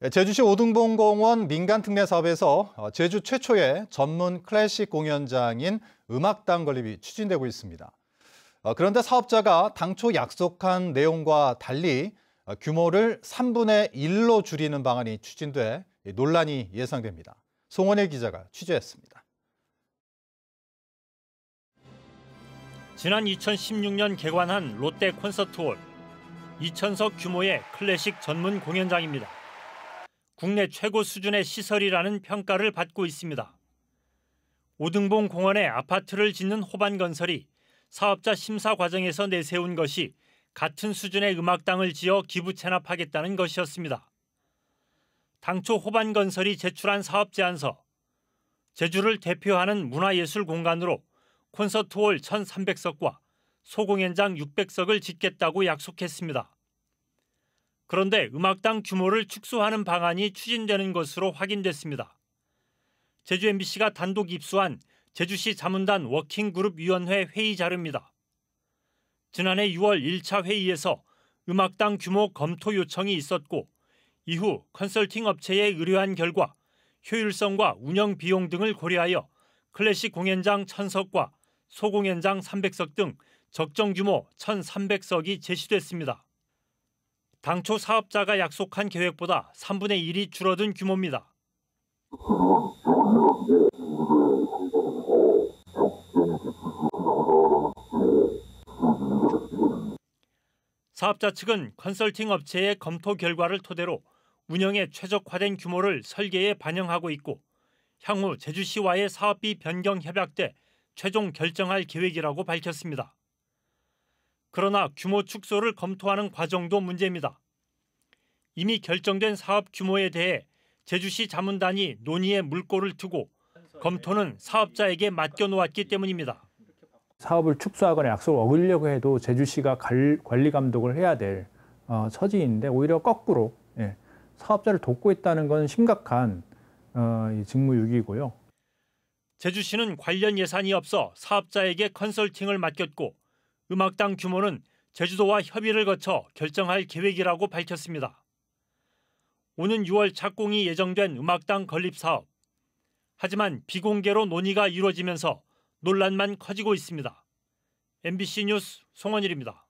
네, 제주시 오등봉공원 민간특례 사업에서 어, 제주 최초의 전문 클래식 공연장인 음악당 건립이 추진되고 있습니다. 어, 그런데 사업자가 당초 약속한 내용과 달리 어, 규모를 3분의 1로 줄이는 방안이 추진돼 논란이 예상됩니다. 송원혜 기자가 취재했습니다. 지난 2016년 개관한 롯데 콘서트홀 2천석 규모의 클래식 전문 공연장입니다. 국내 최고 수준의 시설이라는 평가를 받고 있습니다. 오등봉 공원에 아파트를 짓는 호반건설이 사업자 심사 과정에서 내세운 것이 같은 수준의 음악당을 지어 기부 체납하겠다는 것이었습니다. 당초 호반건설이 제출한 사업 제안서, 제주를 대표하는 문화예술 공간으로 콘서트홀 1,300석과 소공연장 600석을 짓겠다고 약속했습니다. 그런데 음악당 규모를 축소하는 방안이 추진되는 것으로 확인됐습니다. 제주 MBC가 단독 입수한 제주시 자문단 워킹그룹위원회 회의 자료입니다. 지난해 6월 1차 회의에서 음악당 규모 검토 요청이 있었고 이후 컨설팅 업체에 의뢰한 결과 효율성과 운영 비용 등을 고려하여 클래식 공연장 1000석과 소공연장 300석 등 적정 규모 1300석이 제시됐습니다. 당초 사업자가 약속한 계획보다 3분의 1이 줄어든 규모입니다. 사업자 측은 컨설팅 업체의 검토 결과를 토대로 운영에 최적화된 규모를 설계에 반영하고 있고 향후 제주시와의 사업비 변경 협약 때 최종 결정할 계획이라고 밝혔습니다. 그러나 규모 축소를 검토하는 과정도 문제입니다. 이미 결정된 사업 규모에 대해 제주시 자문단이 논의에 물꼬를 두고 검토는 사업자에게 맡겨놓았기 때문입니다. 사업을 축소하거나 약속을 어기려고 해도 제주시가 관리 감독을 해야 될 어, 처지인데 오히려 거꾸로 예, 사업자를 돕고 있다는 건 심각한 어, 직무유기고요. 제주시는 관련 예산이 없어 사업자에게 컨설팅을 맡겼고 음악당 규모는 제주도와 협의를 거쳐 결정할 계획이라고 밝혔습니다. 오는 6월 착공이 예정된 음악당 건립 사업. 하지만 비공개로 논의가 이루어지면서 논란만 커지고 있습니다. MBC 뉴스 송원일입니다.